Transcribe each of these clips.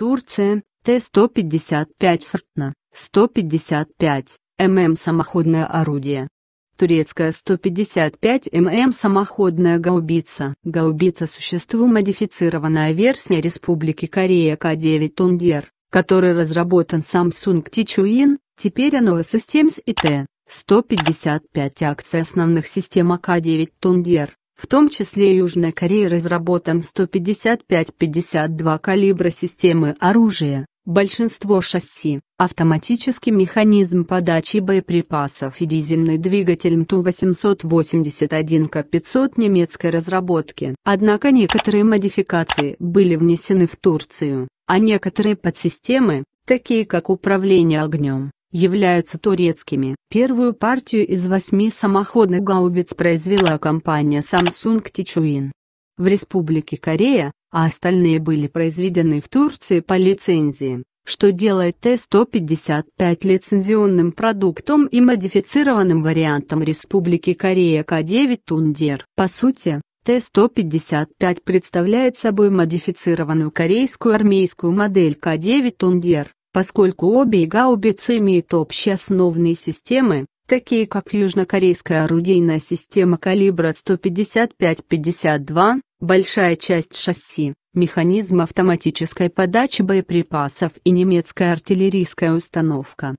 Турция, Т-155 Фртна 155 мм самоходное орудие. Турецкая 155 мм самоходная гаубица. Гаубица – существо модифицированная версия Республики Корея К-9 Тундер, который разработан Samsung Tichuin, теперь оно Systems и Т. 155 акция основных систем АК-9 Тундер. В том числе Южная Корея разработан 155-52 калибра системы оружия, большинство шасси, автоматический механизм подачи боеприпасов и дизельный двигатель МТУ-881К-500 немецкой разработки. Однако некоторые модификации были внесены в Турцию, а некоторые подсистемы, такие как управление огнем, являются турецкими. Первую партию из восьми самоходных гаубиц произвела компания Samsung Tichuin в Республике Корея, а остальные были произведены в Турции по лицензии, что делает Т-155 лицензионным продуктом и модифицированным вариантом Республики Корея К-9 Тундер. По сути, Т-155 представляет собой модифицированную корейскую армейскую модель К-9 Тундер, Поскольку обе гаубицы имеют общие основные системы, такие как южнокорейская орудийная система калибра 155-52, большая часть шасси, механизм автоматической подачи боеприпасов и немецкая артиллерийская установка.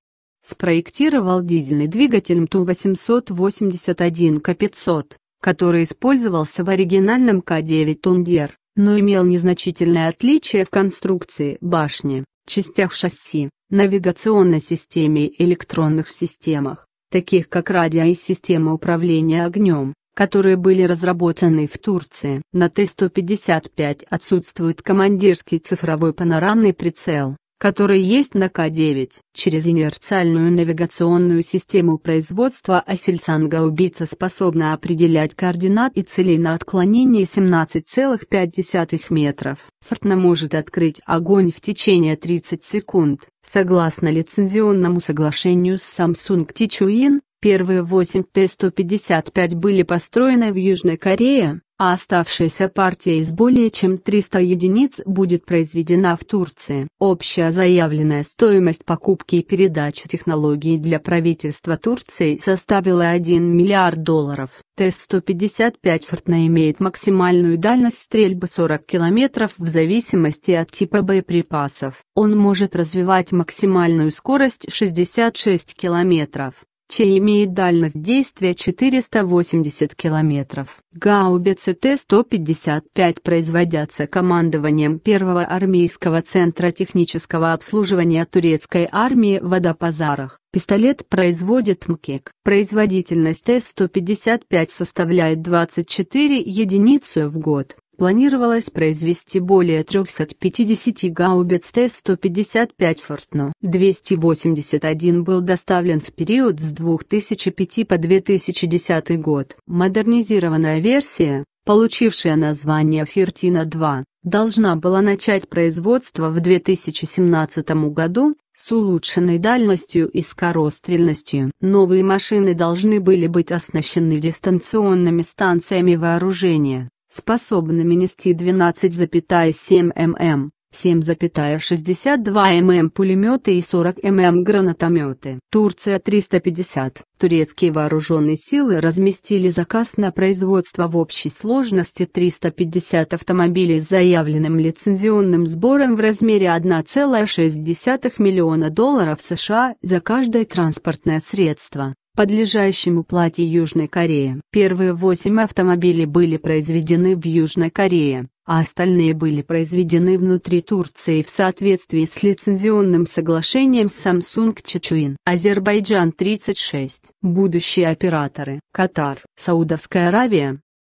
Спроектировал дизельный двигатель МТУ-881К500, который использовался в оригинальном К-9 «Тундер», но имел незначительное отличие в конструкции башни частях шасси, навигационной системе и электронных системах, таких как радио и система управления огнем, которые были разработаны в Турции. На Т-155 отсутствует командирский цифровой панорамный прицел который есть на К9. Через инерциальную навигационную систему производства асельсан убийца способна определять координат и цели на отклонении 17,5 метров. Фортна может открыть огонь в течение 30 секунд. Согласно лицензионному соглашению с Samsung Tichuin, Первые 8 Т-155 были построены в Южной Корее, а оставшаяся партия из более чем 300 единиц будет произведена в Турции. Общая заявленная стоимость покупки и передачи технологий для правительства Турции составила 1 миллиард долларов. Т-155 «Фортна» имеет максимальную дальность стрельбы 40 км в зависимости от типа боеприпасов. Он может развивать максимальную скорость 66 км че имеет дальность действия 480 км. Гаубицы Т-155 производятся командованием 1-го армейского центра технического обслуживания турецкой армии в Адапазарах. Пистолет производит МКЕК. Производительность Т-155 составляет 24 единицы в год планировалось произвести более 350 гаубиц Т-155 «Фортно». 281 был доставлен в период с 2005 по 2010 год. Модернизированная версия, получившая название «Фертина-2», должна была начать производство в 2017 году, с улучшенной дальностью и скорострельностью. Новые машины должны были быть оснащены дистанционными станциями вооружения способными нести 12,7 мм, 7,62 мм пулеметы и 40 мм гранатометы. Турция 350. Турецкие вооруженные силы разместили заказ на производство в общей сложности 350 автомобилей с заявленным лицензионным сбором в размере 1,6 миллиона долларов США за каждое транспортное средство подлежащему плате Южной Кореи. Первые восемь автомобилей были произведены в Южной Корее, а остальные были произведены внутри Турции в соответствии с лицензионным соглашением с Samsung Чечуин. Азербайджан 36. Будущие операторы. Катар. Саудовская Аравия.